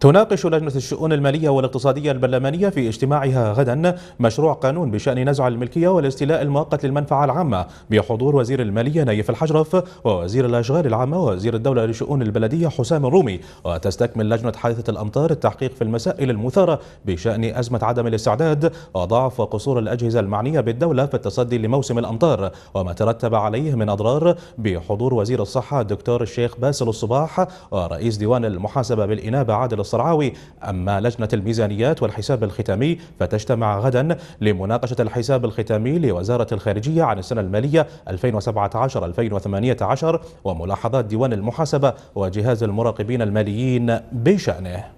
تناقش لجنة الشؤون المالية والاقتصادية البرلمانية في اجتماعها غدا مشروع قانون بشأن نزع الملكية والاستيلاء المؤقت للمنفعة العامة بحضور وزير المالية نايف الحجرف ووزير الأشغال العامة ووزير الدولة لشؤون البلدية حسام الرومي وتستكمل لجنة حادثة الأمطار التحقيق في المسائل المثارة بشأن أزمة عدم الاستعداد وضعف وقصور الأجهزة المعنية بالدولة في التصدي لموسم الأمطار وما ترتب عليه من أضرار بحضور وزير الصحة الدكتور الشيخ باسل الصباح ورئيس ديوان المحاسبة بالإنابة عادل الصرعاوي أما لجنة الميزانيات والحساب الختامي فتجتمع غدا لمناقشة الحساب الختامي لوزارة الخارجية عن السنة المالية 2017-2018 وملاحظات ديوان المحاسبة وجهاز المراقبين الماليين بشأنه